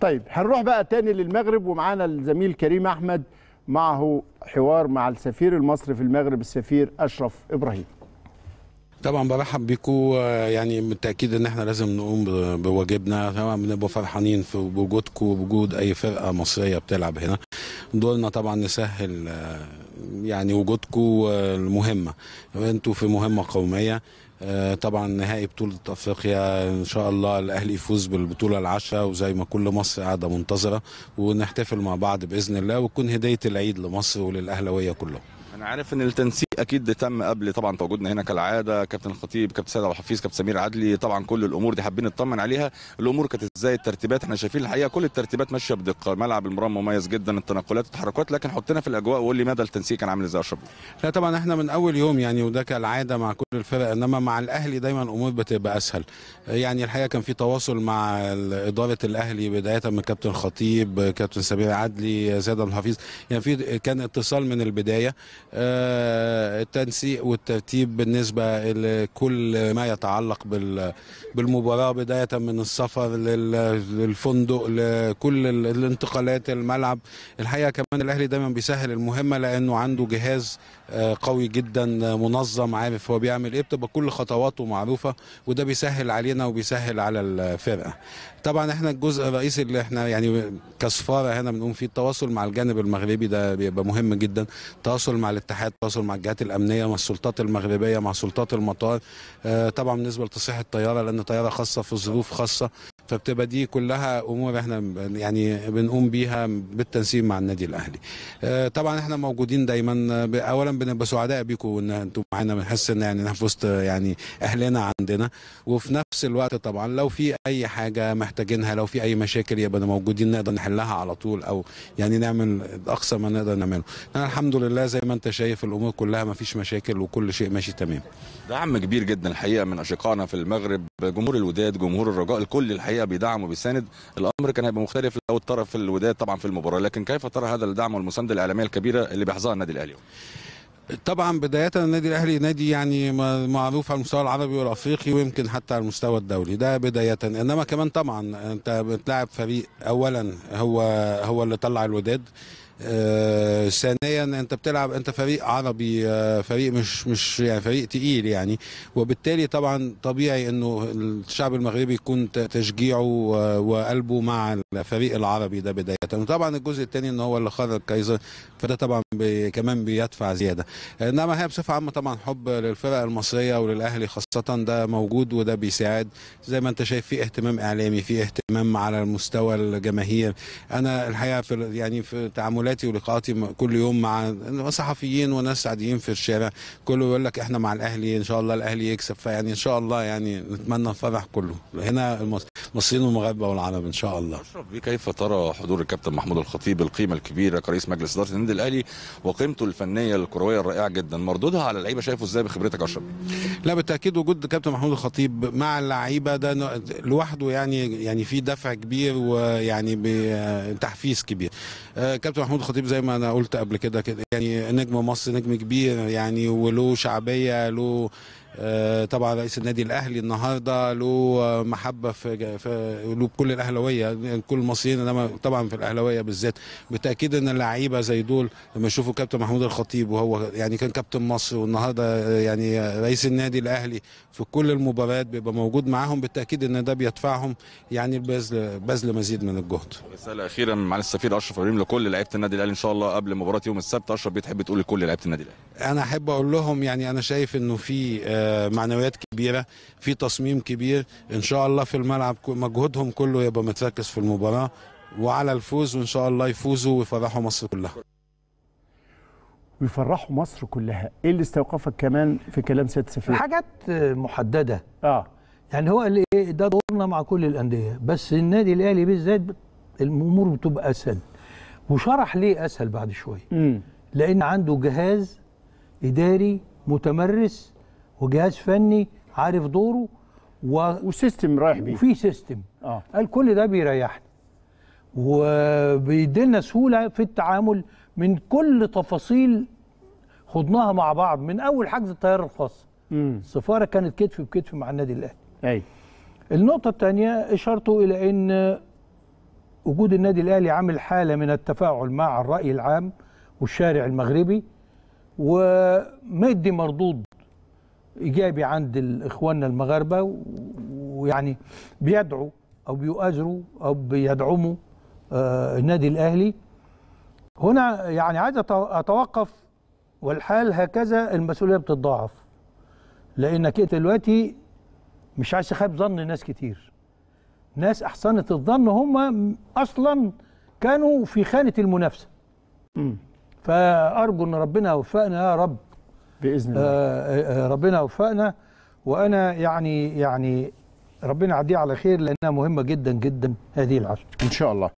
طيب هنروح بقى تاني للمغرب ومعانا الزميل كريم احمد معه حوار مع السفير المصري في المغرب السفير اشرف ابراهيم طبعا برحب بيكم آه، يعني بالتاكيد ان احنا لازم نقوم بواجبنا طبعا بنبقى فرحانين في وجودكم وبوجود اي فرقه مصريه بتلعب هنا دورنا طبعا نسهل آه، يعني وجودكم آه، المهمه انتوا في مهمه قوميه آه، طبعا نهائي بطولة افريقيا ان شاء الله الاهلي يفوز بالبطولة العشاء وزي ما كل مصر قاعدة منتظرة ونحتفل مع بعض باذن الله وتكون هدية العيد لمصر وللاهلاوية كلهم. انا عارف ان التنسيق اكيد تم قبل طبعا تواجدنا هنا كالعاده كابتن الخطيب كابتن سيد عبد الحفيظ كابتن سمير عدلي طبعا كل الامور دي حابين نطمن عليها الامور كانت ازاي الترتيبات احنا شايفين الحقيقه كل الترتيبات ماشيه بدقه ملعب المرام مميز جدا التنقلات والتحركات لكن حطينا في الاجواء وقول لي مدى التنسيق كان عامل ازاي اشرف لا طبعا احنا من اول يوم يعني وده كالعاده مع كل الفرق انما مع الاهلي دايما الامور بتبقى اسهل يعني الحقيقه كان في تواصل مع اداره الاهلي بدايه من كابتن الخطيب كابتن سمير عدلي سيد عبد الحفيظ يعني في كان اتصال من البدايه أه التنسيق والترتيب بالنسبه لكل ما يتعلق بالمباراه بدايه من السفر للفندق لكل الانتقالات الملعب الحقيقه كمان الاهلي دايما بيسهل المهمه لانه عنده جهاز آه، قوي جدا منظم عارف هو بيعمل ايه بتبقى كل خطواته معروفه وده بيسهل علينا وبيسهل على الفرقه طبعا احنا الجزء الرئيسي اللي احنا يعني كسفاره هنا بنقوم فيه التواصل مع الجانب المغربي ده بيبقى مهم جدا التواصل مع الاتحاد التواصل مع الجهات الجهات الامنيه مع السلطات المغربيه مع سلطات المطار آه، طبعا بالنسبه لتصحيح الطياره لان طياره خاصه في ظروف خاصه فبتبقى دي كلها امور احنا يعني بنقوم بيها بالتنسيق مع النادي الاهلي آه، طبعا احنا موجودين دايما آه، اولا بنبقى سعداء بيكم ان انتم معانا بنحس ان يعني في وسط يعني اهلنا عندنا وفي نفس الوقت طبعا لو في اي حاجه محتاجينها لو في اي مشاكل يبقى موجودين نقدر نحلها على طول او يعني نعمل اقصى ما نقدر نعمله انا الحمد لله زي ما انت شايف الامور كلها ما فيش مشاكل وكل شيء ماشي تمام دعم كبير جدا الحقيقه من اشقائنا في المغرب جمهور الوداد جمهور الرجاء الكل الحقيقه بيدعم وبيساند الامر كان هيبقى مختلف لو الطرف الوداد طبعا في المباراه لكن كيف ترى هذا الدعم والمسانده الاعلاميه الكبيره اللي بيحظاها النادي الاهلي طبعا بدايه النادي الاهلي نادي يعني معروف على المستوى العربي والافريقي ويمكن حتى على المستوى الدولي ده بدايه انما كمان طبعا انت بتلاعب فريق اولا هو هو اللي طلع الوداد آه ثانيا انت بتلعب انت فريق عربي آه فريق مش مش يعني فريق تقيل يعني وبالتالي طبعا طبيعي انه الشعب المغربي يكون تشجيعه وقلبه مع الفريق العربي ده بدايه وطبعا الجزء الثاني ان هو اللي خرج كايزر فده طبعا بي كمان بيدفع زياده آه، انما هي بصفه عامه طبعا حب للفرق المصريه وللاهلي خاصه ده موجود وده بيساعد زي ما انت شايف في اهتمام اعلامي في اهتمام على المستوى الجماهير انا الحقيقه في يعني في تعاملات محاولاتي ولقاءاتي كل يوم مع صحفيين وناس عاديين في الشارع كله يقول لك احنا مع الاهلي ان شاء الله الاهلي يكسب فيعني ان شاء الله يعني نتمنى الفرح كله هنا المصريين والمغاربه والعرب ان شاء الله اشرف كيف ترى حضور الكابتن محمود الخطيب القيمه الكبيره كرئيس مجلس اداره النادي الاهلي وقيمته الفنيه الكرويه الرائعه جدا مردودها على اللعيبه شايفه ازاي بخبرتك اشرف لا بالتاكيد وجود كابتن محمود الخطيب مع اللعيبه ده لوحده يعني يعني في دفع كبير ويعني بتحفيز كبير آه، كابتن محمود محمود الخطيب زي ما انا قلت قبل كده كده يعني نجم مصر نجم كبير يعني وله شعبيه له آه، طبعا رئيس النادي الاهلي النهارده له محبه في, في قلوب كل الاهلاويه يعني كل المصريين انما طبعا في الاهلاويه بالذات بالتاكيد ان اللعيبه زي دول لما يشوفوا كابتن محمود الخطيب وهو يعني كان كابتن مصر والنهارده يعني رئيس النادي الاهلي في كل المباريات بيبقى موجود معاهم بالتاكيد ان ده بيدفعهم يعني بذل بذل مزيد من الجهد. رساله اخيره مع السفير اشرف ابراهيم لكل لعيبه النادي الاهلي ان شاء الله قبل مباراه يوم السبت اشرف بتحب تقول لكل لعيبه النادي الاهلي. انا احب اقول لهم يعني انا شايف انه في آه معنويات كبيره في تصميم كبير ان شاء الله في الملعب مجهودهم كله يبقى متركز في المباراه وعلى الفوز وان شاء الله يفوزوا ويفرحوا مصر كلها ويفرحوا مصر كلها ايه اللي استوقفك كمان في كلام سيد سفير حاجات محدده اه يعني هو اللي إيه، ده دورنا مع كل الانديه بس النادي الاهلي بالذات الامور بتبقى اسهل وشرح ليه اسهل بعد شويه لان عنده جهاز اداري متمرس وجهاز فني عارف دوره و... وسيستم رايح بيه وفي سيستم آه. قال كل ده بيريحنا وبيدينا سهوله في التعامل من كل تفاصيل خضناها مع بعض من اول حجز الطياره الخاصه السفاره كانت كتف بكتف مع النادي الاهلي اي النقطه الثانيه اشارته الى ان وجود النادي الاهلي عامل حاله من التفاعل مع الراي العام والشارع المغربي ومدي مردود ايجابي عند اخواننا المغاربه ويعني بيدعوا او بيؤازروا او بيدعموا آه، النادي الاهلي هنا يعني عايز اتوقف والحال هكذا المسؤوليه بتتضاعف لانك انت دلوقتي مش عايز تخيب ظن ناس كتير ناس احسنت الظن هم اصلا كانوا في خانه المنافسه فارجو ان ربنا يوفقنا يا رب باذن الله آه، آه، ربنا وفقنا وانا يعني يعني ربنا يعديها على خير لانها مهمه جدا جدا هذه العشر ان شاء الله